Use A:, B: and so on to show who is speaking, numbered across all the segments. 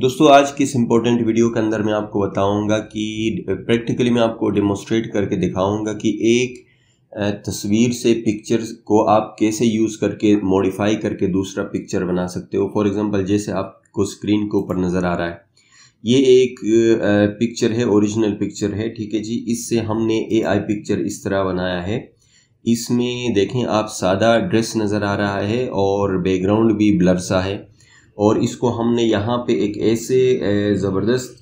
A: दोस्तों आज की इस इम्पोर्टेंट वीडियो के अंदर मैं आपको बताऊंगा कि प्रैक्टिकली मैं आपको डेमोस्ट्रेट करके दिखाऊंगा कि एक तस्वीर से पिक्चर को आप कैसे यूज़ करके मॉडिफाई करके दूसरा पिक्चर बना सकते हो फॉर एग्जांपल जैसे आपको स्क्रीन के ऊपर नज़र आ रहा है ये एक पिक्चर है ओरिजिनल पिक्चर है ठीक है जी इससे हमने ए पिक्चर इस तरह बनाया है इसमें देखें आप सादा ड्रेस नज़र आ रहा है और बैकग्राउंड भी ब्लर सा है और इसको हमने यहाँ पे एक ऐसे ज़बरदस्त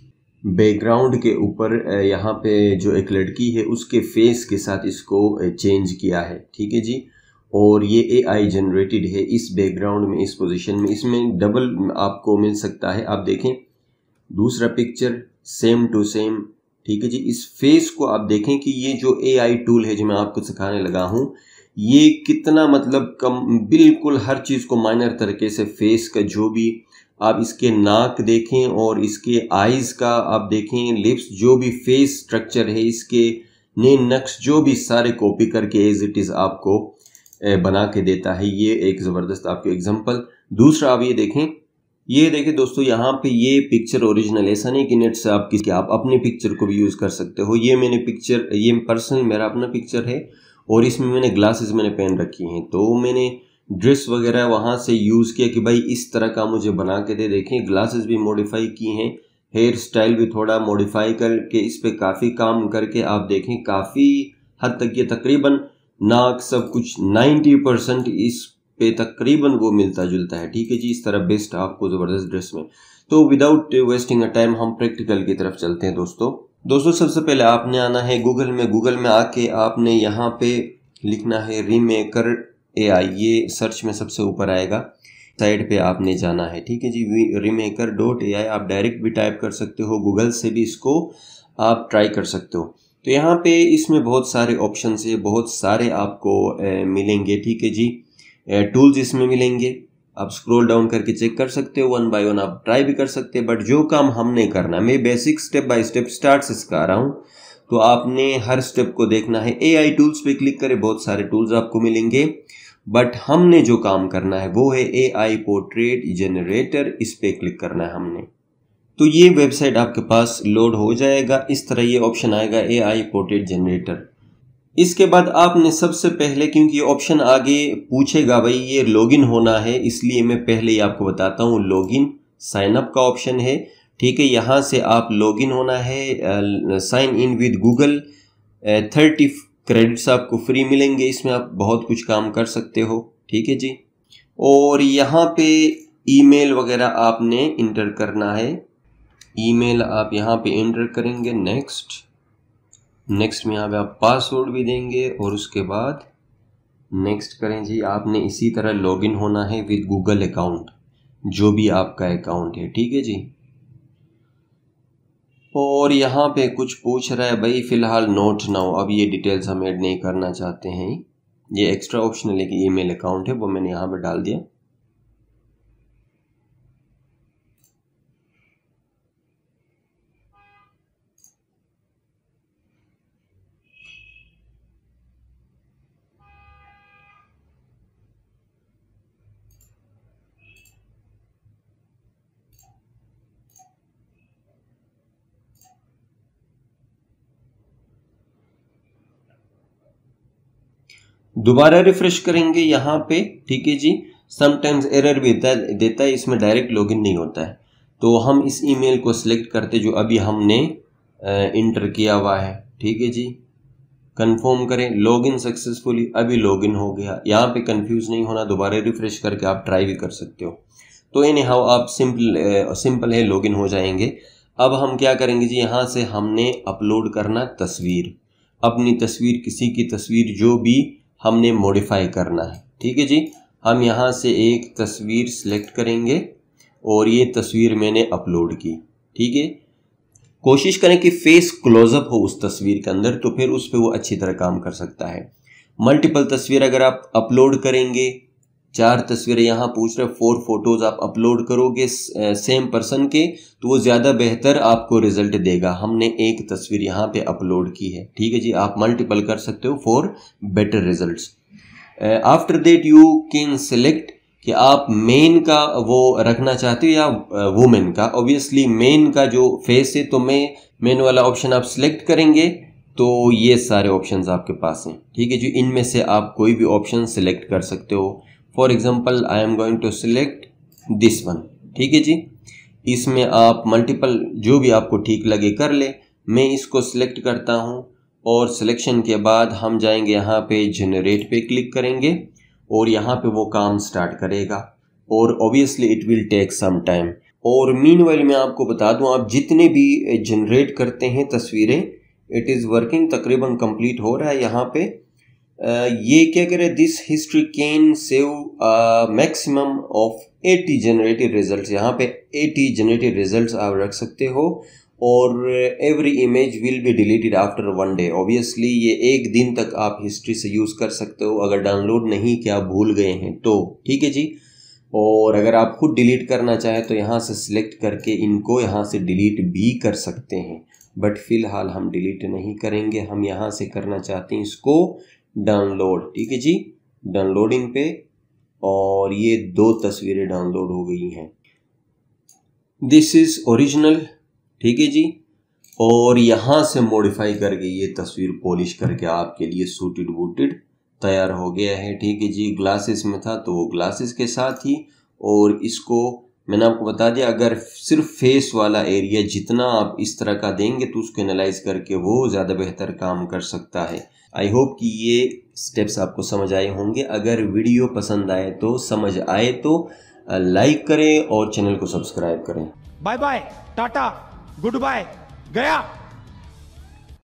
A: बैकग्राउंड के ऊपर यहाँ पे जो एक लड़की है उसके फेस के साथ इसको चेंज किया है ठीक है जी और ये ए आई जनरेटेड है इस बैकग्राउंड में इस पोजीशन में इसमें डबल आपको मिल सकता है आप देखें दूसरा पिक्चर सेम टू सेम ठीक है जी इस फेस को आप देखें कि ये जो ए आई टूल है जो मैं आपको सिखाने लगा हूँ ये कितना मतलब कम बिल्कुल हर चीज़ को माइनर तरीके से फेस का जो भी आप इसके नाक देखें और इसके आइज़ का आप देखें लिप्स जो भी फेस स्ट्रक्चर है इसके ने नक्स जो भी सारे कॉपी करके एज इट इज़ आपको बना के देता है ये एक ज़बरदस्त आपके एग्जांपल दूसरा आप ये देखें ये देखें दोस्तों यहाँ पे ये पिक्चर ओरिजिनल ऐसा नहीं कि नेट से आप किसके आप अपने पिक्चर को भी यूज़ कर सकते हो ये मैंने पिक्चर ये पर्सनल मेरा अपना पिक्चर है और इसमें मैंने ग्लासेस मैंने पहन रखी हैं तो मैंने ड्रेस वगैरह वहाँ से यूज़ किया कि भाई इस तरह का मुझे बना के दे देखें ग्लासेस भी मॉडिफाई की हैं हेयर स्टाइल भी थोड़ा मॉडिफाई करके इस पर काफ़ी काम करके आप देखें काफ़ी हद तक ये तकरीबन नाक सब कुछ 90 परसेंट इस पे तकरीबन वो मिलता जुलता है ठीक है जी इस तरह बेस्ट आपको ज़बरदस्त ड्रेस में तो विदाउट वेस्टिंग अ टाइम हम प्रैक्टिकल की तरफ चलते हैं दोस्तों दोस्तों सबसे पहले आपने आना है गूगल में गूगल में आके आपने यहाँ पे लिखना है रीमेकर ए आई ये सर्च में सबसे ऊपर आएगा साइड पे आपने जाना है ठीक है जी रीमेकर डॉट ए आई आप डायरेक्ट भी टाइप कर सकते हो गूगल से भी इसको आप ट्राई कर सकते हो तो यहाँ पे इसमें बहुत सारे ऑप्शन है बहुत सारे आपको ए, मिलेंगे ठीक है जी टूल्स इसमें मिलेंगे आप स्क्रॉल डाउन करके चेक कर सकते हो वन बाय वन आप ट्राई भी कर सकते हैं बट जो काम हमने करना मैं basic step by step start से सिखा रहा हूँ तो आपने हर स्टेप को देखना है एआई टूल्स पे क्लिक करें बहुत सारे टूल्स आपको मिलेंगे बट हमने जो काम करना है वो है एआई पोर्ट्रेट जनरेटर इस पर क्लिक करना है हमने तो ये वेबसाइट आपके पास लोड हो जाएगा इस तरह ये ऑप्शन आएगा एआई पोर्ट्रेट जनरेटर इसके बाद आपने सबसे पहले क्योंकि ऑप्शन आगे पूछेगा भाई ये लॉगिन होना है इसलिए मैं पहले ही आपको बताता हूँ लॉगिन साइन अप का ऑप्शन है ठीक है यहाँ से आप लॉगिन होना है sign in with Google thirty credits आपको फ्री मिलेंगे इसमें आप बहुत कुछ काम कर सकते हो ठीक है जी और यहाँ पे ईमेल वगैरह आपने इंटर करना है ईमेल आप यहाँ पे इंटर करेंगे नेक्स्ट नेक्स्ट में यहाँ पे आप पासवर्ड भी देंगे और उसके बाद नेक्स्ट करें जी आपने इसी तरह लॉगिन होना है विद गूगल अकाउंट जो भी आपका अकाउंट है ठीक है जी और यहाँ पे कुछ पूछ रहा है भाई फ़िलहाल नोट ना हो अब ये डिटेल्स हम ऐड नहीं करना चाहते हैं ये एक्स्ट्रा ऑप्शनल है कि ईमेल अकाउंट है वो मैंने यहाँ पे डाल दिया दोबारा रिफ्रेश करेंगे यहाँ पे ठीक है जी समटाइम्स एरर भी देता है इसमें डायरेक्ट लॉगिन नहीं होता है तो हम इस ईमेल को सिलेक्ट करते जो अभी हमने इंटर किया हुआ है ठीक है जी कंफर्म करें लॉगिन सक्सेसफुली अभी लॉगिन हो गया यहाँ पे कंफ्यूज नहीं होना दोबारा रिफ्रेश करके आप ट्राई भी कर सकते हो तो एनी हाउ आप सिंपल सिंपल है लॉगिन हो जाएंगे अब हम क्या करेंगे जी यहाँ से हमने अपलोड करना तस्वीर अपनी तस्वीर किसी की तस्वीर जो भी हमने मॉडिफाई करना है ठीक है जी हम यहाँ से एक तस्वीर सिलेक्ट करेंगे और ये तस्वीर मैंने अपलोड की ठीक है कोशिश करें कि फेस क्लोजअप हो उस तस्वीर के अंदर तो फिर उस पर वो अच्छी तरह काम कर सकता है मल्टीपल तस्वीर अगर आप अपलोड करेंगे चार तस्वीरें यहाँ पूछ रहे फोर फोटोज आप अपलोड करोगे सेम पर्सन के तो वो ज़्यादा बेहतर आपको रिजल्ट देगा हमने एक तस्वीर यहाँ पे अपलोड की है ठीक है जी आप मल्टीपल कर सकते हो for better results after that you can select कि आप मेन का वो रखना चाहते हो या वुमेन का ऑब्वियसली मेन का जो फेस है तो मैं मेन वाला ऑप्शन आप सिलेक्ट करेंगे तो ये सारे ऑप्शंस आपके पास हैं ठीक है जी इनमें से आप कोई भी ऑप्शन सिलेक्ट कर सकते हो for example I am going to select this one ठीक है जी इसमें आप मल्टीपल जो भी आपको ठीक लगे कर ले मैं इसको सिलेक्ट करता हूँ और सिलेक्शन के बाद हम जाएंगे यहाँ पे जनरेट पे क्लिक करेंगे और यहाँ पे वो काम स्टार्ट करेगा और obviously it will take some time और मीन में आपको बता दूँ आप जितने भी जनरेट करते हैं तस्वीरें इट इज़ वर्किंग तकरीबन कंप्लीट हो रहा है यहाँ पे ये क्या करे this history can save maximum of 80 generated results यहाँ पे 80 जनरेटेड रिजल्ट्स आप रख सकते हो और every image will be deleted after one day obviously ये एक दिन तक आप हिस्ट्री से यूज़ कर सकते हो अगर डाउनलोड नहीं किया भूल गए हैं तो ठीक है जी और अगर आप खुद डिलीट करना चाहें तो यहाँ से सिलेक्ट करके इनको यहाँ से डिलीट भी कर सकते हैं बट फ़िलहाल हम डिलीट नहीं करेंगे हम यहाँ से करना चाहते हैं इसको डाउनलोड ठीक है जी डाउनलोडिंग पे और ये दो तस्वीरें डाउनलोड हो गई हैं दिस इज़ ओरिजिनल ठीक है जी और यहां से मॉडिफाई करके ये तस्वीर पॉलिश करके आपके लिए सूटेड वूटेड तैयार हो गया है ठीक है जी ग्लासेस में था तो वो ग्लासेस के साथ ही और इसको मैंने आपको बता दिया अगर सिर्फ फेस वाला एरिया जितना आप इस तरह का देंगे तो उसको एनालाइज करके वो ज़्यादा बेहतर काम कर सकता है आई होप कि ये स्टेप्स आपको समझ आए होंगे अगर वीडियो पसंद आए तो समझ आए तो लाइक करें और चैनल को सब्सक्राइब करें bye bye tata goodbye गया